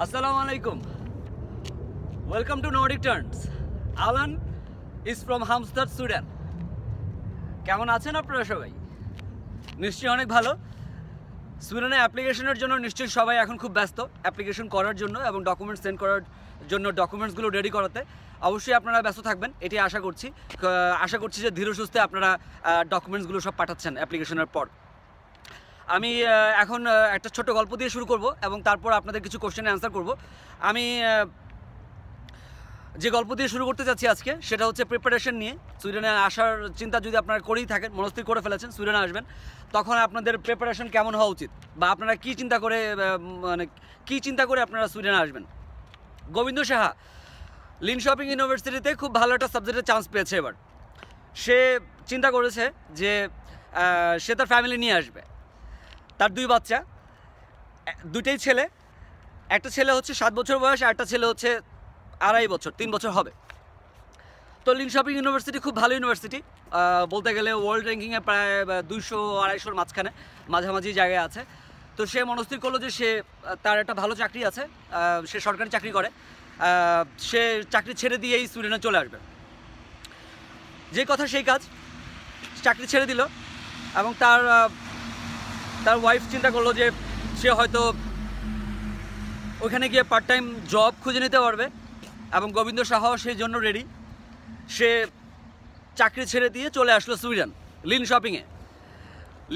আসসালামু আলাইকুম welcome to Nordic turns Alan is from হামস্তার সুডান কেমন আছেন আপনারা সবাই নিশ্চয়ই অনেক ভালো সুইডেনে অ্যাপ্লিকেশনের জন্য নিশ্চয়ই সবাই এখন খুব ব্যস্ত অ্যাপ্লিকেশন করার জন্য এবং ডকুমেন্ট সেন্ড করার জন্য ডকুমেন্টসগুলো রেডি করাতে অবশ্যই আপনারা ব্যস্ত থাকবেন এটি আশা করছি আশা করছি যে ধীর সুস্থে আপনারা ডকুমেন্টসগুলো সব পাঠাচ্ছেন অ্যাপ্লিকেশনের পর আমি এখন একটা ছোট গল্প দিয়ে শুরু করব এবং তারপর আপনাদের কিছু কোশ্চেনে অ্যান্সার করব আমি যে গল্প দিয়ে শুরু করতে চাচ্ছি আজকে সেটা হচ্ছে প্রিপারেশন নিয়ে সুইডেনে আসার চিন্তা যদি আপনারা করেই থাকেন মনস্থির করে ফেলেছেন সুইডেনে আসবেন তখন আপনাদের প্রিপারেশন কেমন হওয়া উচিত বা আপনারা কি চিন্তা করে মানে কী চিন্তা করে আপনারা সুইডেনে আসবেন গোবিন্দ সাহা লিন শপিং ইউনিভার্সিটিতে খুব ভালো একটা সাবজেক্টের চান্স পেয়েছে এবার সে চিন্তা করেছে যে সে তার ফ্যামিলি নিয়ে আসবে তার দুই বাচ্চা দুইটাই ছেলে একটা ছেলে হচ্ছে সাত বছর বয়স আর একটা ছেলে হচ্ছে আড়াই বছর তিন বছর হবে তো লিংশপিং শপিং ইউনিভার্সিটি খুব ভালো ইউনিভার্সিটি বলতে গেলে ওয়ার্ল্ড র্যাঙ্কিংয়ে প্রায় দুইশো আড়াইশোর মাঝখানে মাঝামাঝি জায়গায় আছে তো সে মনস্থির করলো যে সে তার একটা ভালো চাকরি আছে সে সরকারি চাকরি করে সে চাকরি ছেড়ে দিয়ে এই সুইডেনে চলে আসবে যে কথা সেই কাজ চাকরি ছেড়ে দিল এবং তার তার ওয়াইফ চিন্তা করলো যে সে হয়তো ওখানে গিয়ে পার্ট টাইম জব খুঁজে নিতে পারবে এবং গোবিন্দ সাহাও সেই জন্য রেডি সে চাকরি ছেড়ে দিয়ে চলে আসলো সুইডেন লিন শপিংয়ে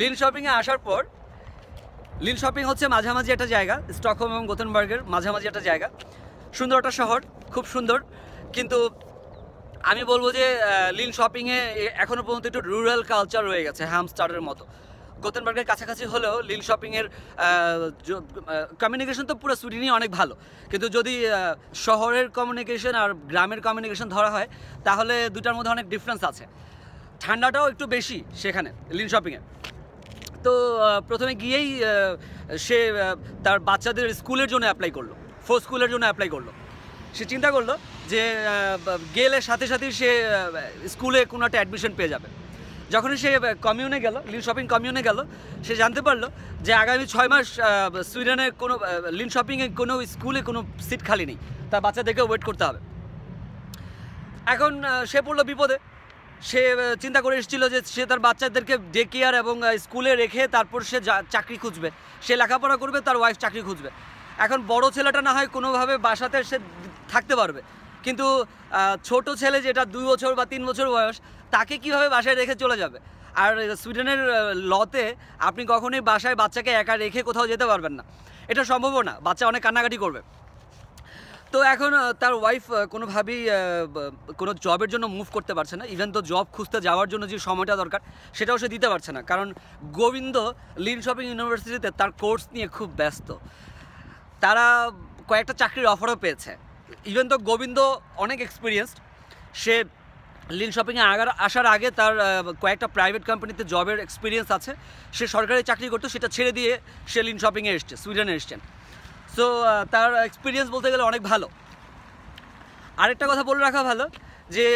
লিন শপিংয়ে আসার পর লিন শপিং হচ্ছে মাঝামাঝি একটা জায়গা স্টকহোম এবং গোথেনবার্গের মাঝামাঝি একটা জায়গা সুন্দর একটা শহর খুব সুন্দর কিন্তু আমি বলবো যে লিন শপিংয়ে এখনও পর্যন্ত একটু রুরাল কালচার রয়ে গেছে হ্যামস্টারের মতো গোতেনবার্গের কাছাকাছি হলেও লিল শপিংয়ের কমিউনিকেশন তো পুরো সুইডেনই অনেক ভালো কিন্তু যদি শহরের কমিউনিকেশন আর গ্রামের কমিউনিকেশন ধরা হয় তাহলে দুটার মধ্যে অনেক ডিফারেন্স আছে ঠান্ডাটাও একটু বেশি সেখানে লিল শপিংয়ে তো প্রথমে গিয়েই সে তার বাচ্চাদের স্কুলের জন্য অ্যাপ্লাই করলো ফো স্কুলের জন্য অ্যাপ্লাই করলো সে চিন্তা করলো যে গেলে সাথে সাথেই সে স্কুলে কোনো একটা অ্যাডমিশন পেয়ে যাবে যখনই সে কমিউনে গেল লিন শপিং কমিউনে গেল সে জানতে পারলো যে আগামী ছয় মাস সুইডেনে কোনো লিন শপিংয়ে কোনো স্কুলে কোনো সিট খালি নেই তার বাচ্চাদেরকেও ওয়েট করতে হবে এখন সে পড়লো বিপদে সে চিন্তা করে এসেছিল যে সে তার বাচ্চাদেরকে ডে কেয়ার এবং স্কুলে রেখে তারপর সে চাকরি খুঁজবে সে লেখাপড়া করবে তার ওয়াইফ চাকরি খুঁজবে এখন বড় ছেলেটা না হয় কোনোভাবে বাসাতে সে থাকতে পারবে কিন্তু ছোট ছেলে যেটা দুই বছর বা তিন বছর বয়স তাকে কিভাবে বাসায় রেখে চলে যাবে আর সুইডেনের লতে আপনি কখনোই বাসায় বাচ্চাকে একা রেখে কোথাও যেতে পারবেন না এটা সম্ভব না বাচ্চা অনেক কান্নাকাটি করবে তো এখন তার ওয়াইফ কোনোভাবেই কোনো জবের জন্য মুভ করতে পারছে না ইভেন তো জব খুঁজতে যাওয়ার জন্য যে সময়টা দরকার সেটাও সে দিতে পারছে না কারণ গোবিন্দ লিন শপিং ইউনিভার্সিটিতে তার কোর্স নিয়ে খুব ব্যস্ত তারা কয়েকটা চাকরির অফারও পেয়েছে ইভেন তো গোবিন্দ অনেক এক্সপিরিয়েন্সড সে লিন শপিংয়ে আগার আসার আগে তার কয়েকটা প্রাইভেট কোম্পানিতে জবের এক্সপিরিয়েন্স আছে সে সরকারি চাকরি করতো সেটা ছেড়ে দিয়ে সে লিন শপিংয়ে এসছে সুইডেনে এসছেন সো তার এক্সপিরিয়েন্স বলতে গেলে অনেক ভালো আরেকটা কথা বলে রাখা ভালো যে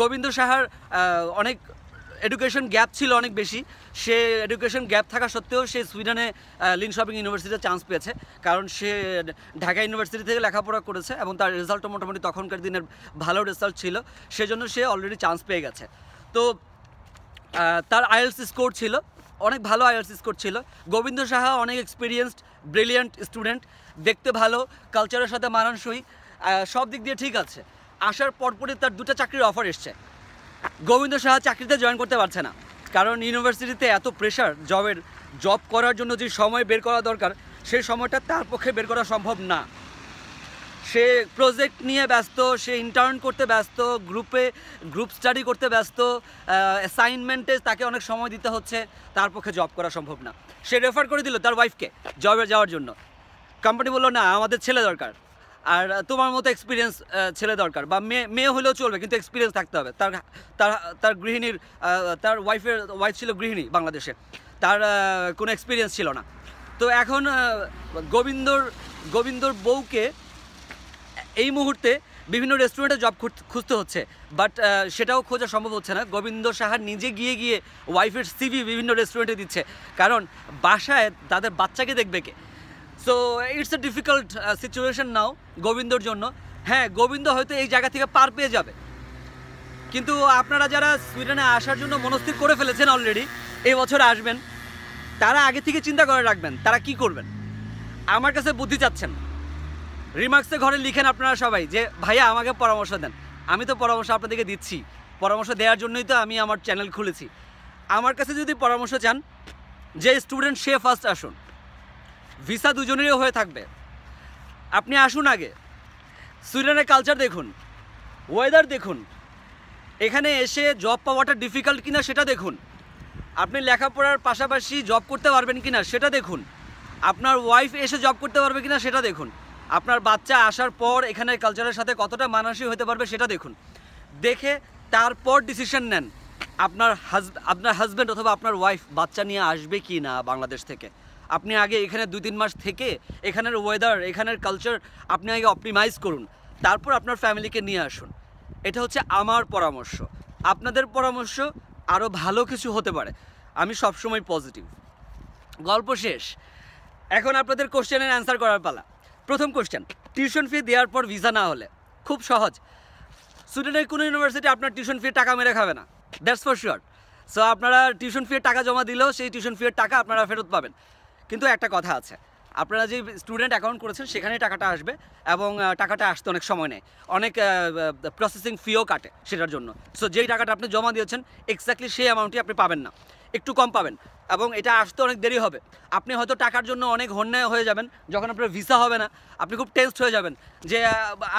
গোবিন্দ সাহার অনেক এডুকেশন গ্যাপ ছিল অনেক বেশি সে এডুকেশন গ্যাপ থাকা সত্ত্বেও সে সুইডেনে লিন শপিং ইউনিভার্সিটিতে চান্স পেয়েছে কারণ সে ঢাকা ইউনিভার্সিটি থেকে লেখাপড়া করেছে এবং তার রেজাল্টও মোটামুটি তখনকার দিনের ভালো রেজাল্ট ছিল সেজন্য সে অলরেডি চান্স পেয়ে গেছে তো তার আইএলস স্কোর ছিল অনেক ভালো আইএলস স্কোর ছিল গোবিন্দ সাহা অনেক এক্সপিরিয়েন্সড ব্রিলিয়েন্ট স্টুডেন্ট দেখতে ভালো কালচারের সাথে মানানসই সব দিক দিয়ে ঠিক আছে আসার পরপরই তার দুটা চাকরির অফার এসছে গোবিন্দ সাহা চাকরিতে জয়েন করতে পারছে না কারণ ইউনিভার্সিটিতে এত প্রেশার জবের জব করার জন্য যে সময় বের করা দরকার সেই সময়টা তার পক্ষে বের করা সম্ভব না সে প্রজেক্ট নিয়ে ব্যস্ত সে ইন্টার্ন করতে ব্যস্ত গ্রুপে গ্রুপ স্টাডি করতে ব্যস্ত অ্যাসাইনমেন্টে তাকে অনেক সময় দিতে হচ্ছে তার পক্ষে জব করা সম্ভব না সে রেফার করে দিল তার ওয়াইফকে জবে যাওয়ার জন্য কোম্পানি বললো না আমাদের ছেলে দরকার আর তোমার মতো এক্সপিরিয়েন্স ছেলে দরকার বা মেয়ে মেয়ে হলেও চলবে কিন্তু এক্সপিরিয়েন্স থাকতে হবে তার তার তার গৃহিণীর তার ওয়াইফের ওয়াইফ ছিল গৃহিণী বাংলাদেশে তার কোনো এক্সপিরিয়েন্স ছিল না তো এখন গোবিন্দর গোবিন্দর বউকে এই মুহূর্তে বিভিন্ন রেস্টুরেন্টে জব খুঁজতে হচ্ছে বাট সেটাও খোঁজা সম্ভব হচ্ছে না গোবিন্দ সাহা নিজে গিয়ে গিয়ে ওয়াইফের সিভি বিভিন্ন রেস্টুরেন্টে দিচ্ছে কারণ বাসায় তাদের বাচ্চাকে দেখবে কে so it's a difficult situation now গোবিন্দর জন্য হ্যাঁ গোবিন্দ হয়তো এই জায়গা থেকে পার পেয়ে যাবে কিন্তু আপনারা যারা সুইডেনে আসার জন্য মনস্থির করে ফেলেছেন অলরেডি এই বছর আসবেন তারা আগে থেকে চিন্তা করে রাখবেন তারা কি করবেন আমার কাছে বুদ্ধি চাচ্ছেন রিমার্কসে ঘরে লিখেন আপনারা সবাই যে ভাইয়া আমাকে পরামর্শ দেন আমি তো পরামর্শ আপনাদেরকে দিচ্ছি পরামর্শ দেওয়ার জন্যই তো আমি আমার চ্যানেল খুলেছি আমার কাছে যদি পরামর্শ চান যে স্টুডেন্ট সে ফার্স্ট আসুন ভিসা দুজনেরও হয়ে থাকবে আপনি আসুন আগে সুইডেনের কালচার দেখুন ওয়েদার দেখুন এখানে এসে জব পাওয়াটা ডিফিকাল্ট কিনা সেটা দেখুন আপনি লেখাপড়ার পাশাপাশি জব করতে পারবেন কিনা সেটা দেখুন আপনার ওয়াইফ এসে জব করতে পারবে কিনা সেটা দেখুন আপনার বাচ্চা আসার পর এখানের কালচারের সাথে কতটা মানাসী হতে পারবে সেটা দেখুন দেখে তারপর ডিসিশন নেন আপনার হাজ আপনার হাজব্যান্ড অথবা আপনার ওয়াইফ বাচ্চা নিয়ে আসবে কি না বাংলাদেশ থেকে আপনি আগে এখানে দুই তিন মাস থেকে এখানের ওয়েদার এখানের কালচার আপনি আগে অপটিমাইজ করুন তারপর আপনার ফ্যামিলিকে নিয়ে আসুন এটা হচ্ছে আমার পরামর্শ আপনাদের পরামর্শ আরও ভালো কিছু হতে পারে আমি সবসময় পজিটিভ গল্প শেষ এখন আপনাদের কোশ্চেনের অ্যান্সার করার পালা প্রথম কোশ্চেন টিউশন ফি দেওয়ার পর ভিসা না হলে খুব সহজ সুইডেনের কোনো ইউনিভার্সিটি আপনার টিউশন ফি টাকা মেরে খাবে না দ্যাটস ফর শিওর সো আপনারা টিউশন ফির টাকা জমা দিলেও সেই টিউশন ফির টাকা আপনারা ফেরত পাবেন কিন্তু একটা কথা আছে আপনারা যে স্টুডেন্ট অ্যাকাউন্ট করেছেন সেখানে টাকাটা আসবে এবং টাকাটা আসতে অনেক সময় নেয় অনেক প্রসেসিং ফিও কাটে সেটার জন্য সো যেই টাকাটা আপনি জমা দিয়েছেন এক্স্যাক্টলি সেই অ্যামাউন্টই আপনি পাবেন না একটু কম পাবেন এবং এটা আসতে অনেক দেরি হবে আপনি হয়তো টাকার জন্য অনেক হন্যায় হয়ে যাবেন যখন আপনার ভিসা হবে না আপনি খুব টেস্ট হয়ে যাবেন যে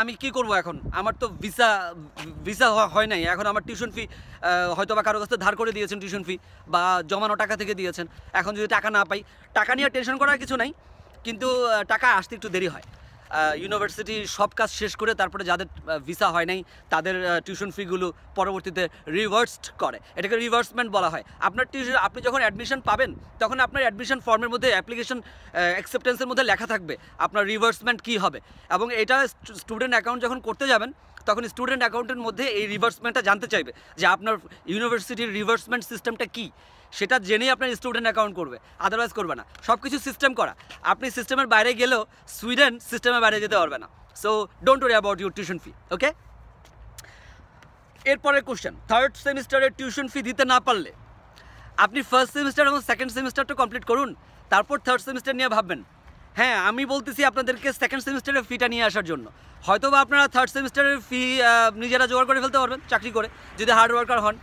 আমি কি করব এখন আমার তো ভিসা ভিসা হয় নাই এখন আমার টিউশন ফি হয়তো বা কারো কাছে ধার করে দিয়েছেন টিউশন ফি বা জমানো টাকা থেকে দিয়েছেন এখন যদি টাকা না পাই টাকা নিয়ে টেনশন করার কিছু নাই কিন্তু টাকা আসতে একটু দেরি হয় ইউনিভার্সিটি সব কাজ শেষ করে তারপরে যাদের ভিসা হয় নাই তাদের টিউশন ফিগুলো পরবর্তীতে রিভার্সড করে এটাকে রিভার্সমেন্ট বলা হয় আপনার টিউশন আপনি যখন অ্যাডমিশন পাবেন তখন আপনার অ্যাডমিশন ফর্মের মধ্যে অ্যাপ্লিকেশন অ্যাকসেপ্টেন্সের মধ্যে লেখা থাকবে আপনার রিভার্সমেন্ট কি হবে এবং এটা স্টুডেন্ট অ্যাকাউন্ট যখন করতে যাবেন তখন স্টুডেন্ট অ্যাকাউন্টের মধ্যে এই রিভার্সমেন্টটা জানতে চাইবে যে আপনার ইউনিভার্সিটির রিভার্সমেন্ট সিস্টেমটা কি সেটা জেনেই আপনার স্টুডেন্ট অ্যাকাউন্ট করবে আদারওয়াইজ করবে না সব কিছু সিস্টেম করা আপনি সিস্টেমের বাইরে গেলেও সুইডেন সিস্টেমের বাইরে যেতে পারবে না so don't worry about your tuition fee okay এরপরের কোশ্চেন থার্ড সেমিস্টারের টিউশন ফি দিতে না পারলে আপনি ফার্স্ট সেমিস্টার এবং সেকেন্ড সেমিস্টারটা কমপ্লিট করুন তারপর থার্ড সেমিস্টার নিয়ে ভাববেন হ্যাঁ আমি বলতেছি আপনাদেরকে সেকেন্ড সেমিস্টারের ফিটা নিয়ে আসার জন্য হয়তো বা আপনারা থার্ড সেমিস্টারের ফি নিজেরা জোগাড় করে ফেলতে পারবেন চাকরি করে যদি হার্ড ওয়ার্কার হন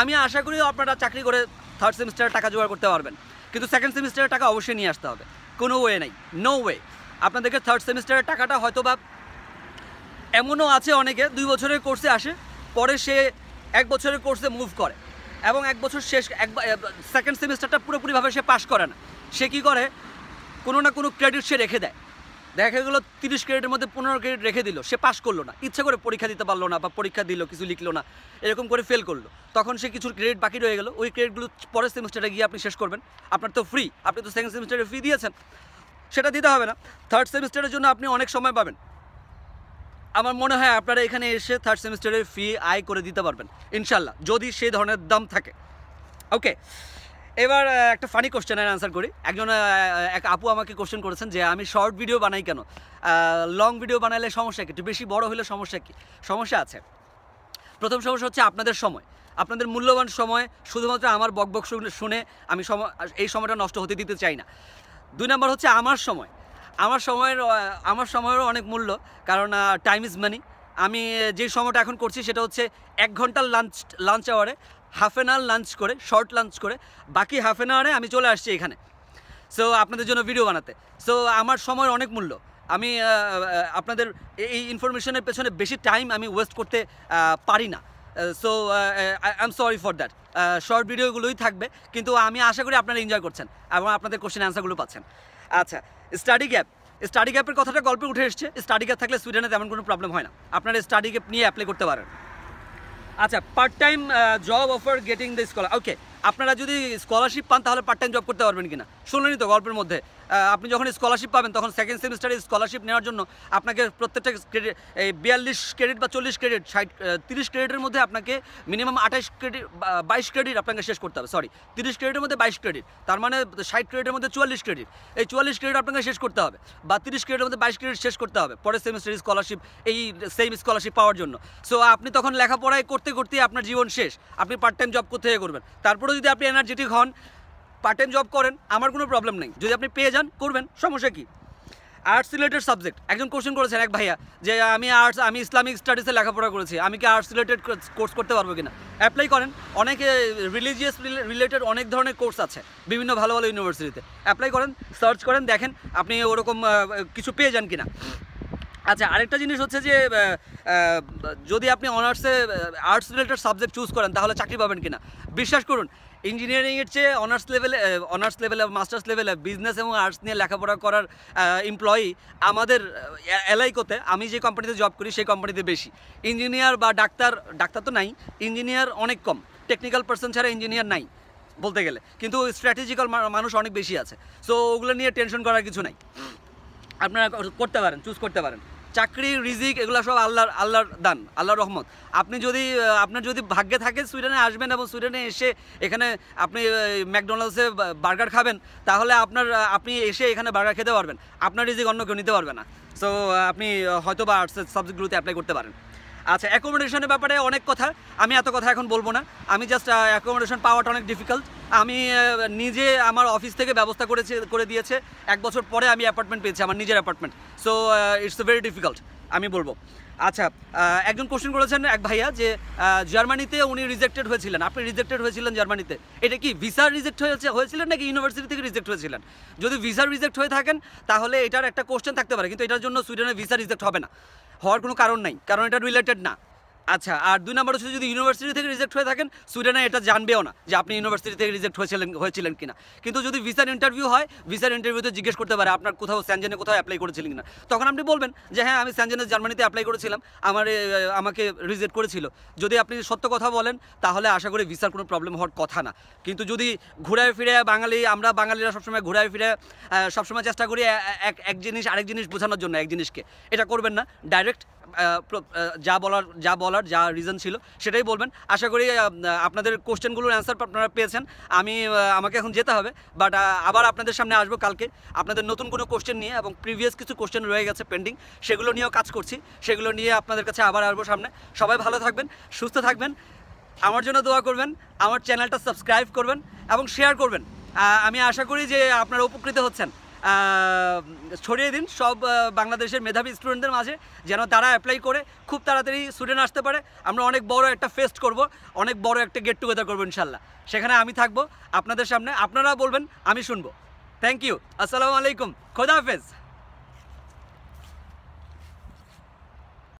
আমি আশা করি আপনারা চাকরি করে থার্ড সেমিস্টারের টাকা জোগাড় করতে পারবেন কিন্তু সেকেন্ড সেমিস্টারের টাকা অবশ্যই নিয়ে আসতে হবে কোনো ওয়ে নাই নো ওয়ে আপনাদেরকে থার্ড সেমিস্টারের টাকাটা হয়তো বা এমনও আছে অনেকে দুই বছরের কোর্সে আসে পরে সে এক বছরের কোর্সে মুভ করে এবং এক বছর শেষ এক সেকেন্ড সেমিস্টারটা পুরোপুরিভাবে সে পাশ করে না সে কি করে কোনো না কোনো ক্রেডিট সে রেখে দেয় দেখা গেলো তিরিশ ক্রেডিটের মধ্যে পনেরো ক্রেডিট রেখে দিল সে পাশ করলো না ইচ্ছা করে পরীক্ষা দিতে পারলো না বা পরীক্ষা দিল কিছু লিখলো না এরকম করে ফেল করলো তখন সে কিছু ক্রেডিট বাকি রয়ে গেলো ওই ক্রেডিটগুলো পরের সেমিস্টারে গিয়ে আপনি শেষ করবেন আপনার তো ফ্রি আপনি তো সেকেন্ড সেমিস্টারে ফ্রি দিয়েছেন সেটা দিতে হবে না থার্ড সেমিস্টারের জন্য আপনি অনেক সময় পাবেন আমার মনে হয় আপনারা এখানে এসে থার্ড সেমিস্টারের ফি আয় করে দিতে পারবেন ইনশাল্লাহ যদি সেই ধরনের দাম থাকে ওকে এবার একটা ফানি কোশ্চেনের অ্যান্সার করি একজন এক আপু আমাকে কোশ্চেন করেছেন যে আমি শর্ট ভিডিও বানাই কেন লং ভিডিও বানালে সমস্যা কী একটু বেশি বড় হলে সমস্যা কী সমস্যা আছে প্রথম সমস্যা হচ্ছে আপনাদের সময় আপনাদের মূল্যবান সময় শুধুমাত্র আমার বক শুনে আমি সময় এই সময়টা নষ্ট হতে দিতে চাই না দুই নম্বর হচ্ছে আমার সময় আমার সময়ের আমার সময়েরও অনেক মূল্য কারণ টাইম ইজ মানি আমি যে সময়টা এখন করছি সেটা হচ্ছে এক ঘন্টার লাঞ্চ লাঞ্চ আওয়ারে হাফ অ্যান আওয়ার লাঞ্চ করে শর্ট লাঞ্চ করে বাকি হাফ অ্যান আওয়ারে আমি চলে আসছি এখানে সো আপনাদের জন্য ভিডিও বানাতে সো আমার সময়ের অনেক মূল্য আমি আপনাদের এই ইনফরমেশনের পেছনে বেশি টাইম আমি ওয়েস্ট করতে পারি না so I am sorry for that short ভিডিওগুলোই থাকবে কিন্তু আমি আশা করি আপনারা এনজয় করছেন এবং আপনাদের কোশ্চেন অ্যান্সারগুলো পাচ্ছেন আচ্ছা স্টাডি গ্যাপ স্টাডি গ্যাপের কথাটা গল্পে উঠে এসছে স্টাডি গ্যাপ থাকলে সুইডেনে তেমন কোনো প্রবলেম হয় না আপনারা স্টাডি গ্যাপ নিয়ে অ্যাপ্লাই করতে পারেন আচ্ছা part time job offer getting the scholar okay আপনারা যদি স্কলারশিপ পান তাহলে পার্ট টাইম জব করতে পারবেন কিনা শুনলেনি তো গল্পের মধ্যে আপনি যখন স্কলারশিপ পাবেন তখন সেকেন্ড সেমিস্টারে স্কলারশিপ নেওয়ার জন্য আপনাকে প্রত্যেকটা ক্রেডিট এই বিয়াল্লিশ ক্রেডিট বা চল্লিশ ক্রেডিট ষাট তিরিশ ক্রেডিটের মধ্যে আপনাকে মিনিমাম আঠাশ ক্রেডিট বাইশ ক্রেডিট আপনাকে শেষ করতে হবে সরি তিরিশ ক্রেডিটের মধ্যে বাইশ ক্রেডিট তার মানে ষাট ক্রেডিটের মধ্যে চুয়াল্লিশ ক্রেডিট এই চুয়াল্লিশ ক্রেডিট আপনাকে শেষ করতে হবে বা তিরিশ ক্রেডিটের মধ্যে বাইশ ক্রেডিট শেষ করতে হবে পরের সেমিস্টারে স্কলারশিপ এই সেম স্কলারশিপ পাওয়ার জন্য সো আপনি তখন লেখাপড়ায় করতে করতে আপনার জীবন শেষ আপনি পার্ট টাইম জব কোথায় করবেন তারপরে যদি আপনি এনার্জেটিক হন পার্ট টাইম জব করেন আমার কোনো প্রবলেম নেই যদি আপনি পেয়ে যান করবেন সমস্যা কী আর্টস রিলেটেড সাবজেক্ট একজন কোশ্চেন করেছেন এক ভাইয়া যে আমি আর্টস আমি ইসলামিক স্টাডিজে লেখাপড়া করেছি আমি কি আর্টস রিলেটেড কোর্স করতে পারবো কিনা অ্যাপ্লাই করেন অনেকে রিলিজিয়াস রিলেটেড অনেক ধরনের কোর্স আছে বিভিন্ন ভালো ভালো ইউনিভার্সিটিতে অ্যাপ্লাই করেন সার্চ করেন দেখেন আপনি ওরকম কিছু পেয়ে যান কিনা আচ্ছা আরেকটা জিনিস হচ্ছে যে যদি আপনি অনার্সে আর্টস রিলেটেড সাবজেক্ট চুজ করেন তাহলে চাকরি পাবেন কিনা বিশ্বাস করুন ইঞ্জিনিয়ারিংয়ের চেয়ে অনার্স লেভেলে অনার্স লেভেলে মাস্টার্স লেভেলে বিজনেস এবং আর্টস নিয়ে লেখাপড়া করার এমপ্লয়ি আমাদের এলাইকোতে আমি যে কোম্পানিতে জব করি সেই কোম্পানিতে বেশি ইঞ্জিনিয়ার বা ডাক্তার ডাক্তার তো নাই ইঞ্জিনিয়ার অনেক কম টেকনিক্যাল পার্সন ছাড়া ইঞ্জিনিয়ার নাই বলতে গেলে কিন্তু স্ট্র্যাটেজিক্যাল মানুষ অনেক বেশি আছে সো ওগুলো নিয়ে টেনশন করার কিছু নাই আপনারা করতে পারেন চুজ করতে পারেন চাকরি রিজিক এগুলো সব আল্লাহর আল্লাহর দান আল্লাহর রহমত আপনি যদি আপনার যদি ভাগ্যে থাকে সুইডেনে আসবেন এবং সুইডেনে এসে এখানে আপনি ম্যাকডোনাল্ডসে বার্গার খাবেন তাহলে আপনার আপনি এসে এখানে বার্গার খেতে পারবেন আপনার রিজিক অন্য কেউ নিতে পারবে না সো আপনি হয়তো বা আর্টসের সাবজেক্টগুলোতে অ্যাপ্লাই করতে পারেন আচ্ছা অ্যাকোমোডেশনের ব্যাপারে অনেক কথা আমি এত কথা এখন বলবো না আমি জাস্ট অ্যাকোমোডেশন পাওয়াটা অনেক ডিফিকাল্ট আমি নিজে আমার অফিস থেকে ব্যবস্থা করেছে করে দিয়েছে এক বছর পরে আমি অ্যাপার্টমেন্ট পেয়েছি আমার নিজের apartment so it's very difficult আমি বলবো আচ্ছা একজন কোশ্চেন করেছেন এক ভাইয়া যে জার্মানিতে উনি রিজেক্টেড হয়েছিলেন আপনি রিজেক্টেড হয়েছিলেন জার্মানিতে এটা কি ভিসা রিজেক্ট হয়েছে হয়েছিলেন নাকি ইউনিভার্সিটি থেকে রিজেক্ট হয়েছিলেন যদি ভিসা রিজেক্ট হয়ে থাকেন তাহলে এটার একটা কোশ্চেন থাকতে পারে কিন্তু এটার জন্য সুইডেনের ভিসা রিজেক্ট হবে না হওয়ার কোনো কারণ নাই কারণ এটা রিলেটেড না আচ্ছা আর দুই নম্বর হচ্ছে যদি ইউনিভার্সিটি থেকে রিজেক্ট হয়ে থাকেন সুইডেনে এটা জানবেও না যে আপনি ইউনিভার্সিটি থেকে রিজেক্ট হয়েছিলেন হয়েছিলেন কিনা কিন্তু যদি ভিসার ইন্টারভিউ হয় ভিসার ইন্টারভিউতে জিজ্ঞেস করতে পারে আপনার কোথাও স্যানজেনে কোথাও অ্যাপ্লাই করেছিলেন কিনা তখন আপনি বলবেন যে হ্যাঁ আমি স্যানজেনে জার্মানিতে অ্যাপ্লাই করেছিলাম আমার আমাকে রিজেক্ট করেছিল যদি আপনি সত্য কথা বলেন তাহলে আশা করি ভিসার কোনো প্রবলেম হওয়ার কথা না কিন্তু যদি ঘুরায় ফিরে বাঙালি আমরা বাঙালিরা সবসময় ঘুরায় ফিরে সবসময় চেষ্টা করি এক এক জিনিস আরেক জিনিস বোঝানোর জন্য এক জিনিসকে এটা করবেন না ডাইরেক্ট যা বলার যা বলার যা রিজন ছিল সেটাই বলবেন আশা করি আপনাদের কোশ্চেনগুলোর অ্যান্সার আপনারা পেয়েছেন আমি আমাকে এখন যেতে হবে বাট আবার আপনাদের সামনে আসবো কালকে আপনাদের নতুন কোনো কোশ্চেন নিয়ে এবং প্রিভিয়াস কিছু কোশ্চেন রয়ে গেছে পেন্ডিং সেগুলো নিয়েও কাজ করছি সেগুলো নিয়ে আপনাদের কাছে আবার আসবো সামনে সবাই ভালো থাকবেন সুস্থ থাকবেন আমার জন্য দোয়া করবেন আমার চ্যানেলটা সাবস্ক্রাইব করবেন এবং শেয়ার করবেন আমি আশা করি যে আপনারা উপকৃত হচ্ছেন ছড়িয়ে দিন সব বাংলাদেশের মেধাবী স্টুডেন্টদের মাঝে যেন তারা অ্যাপ্লাই করে খুব তাড়াতাড়ি স্টুডেন্ট আসতে পারে আমরা অনেক বড় একটা ফেস্ট করব অনেক বড় একটা গেট টুগেদার করবো ইনশাল্লাহ সেখানে আমি থাকবো আপনাদের সামনে আপনারা বলবেন আমি শুনবো থ্যাংক ইউ আসসালামু আলাইকুম খোদা হাফেজ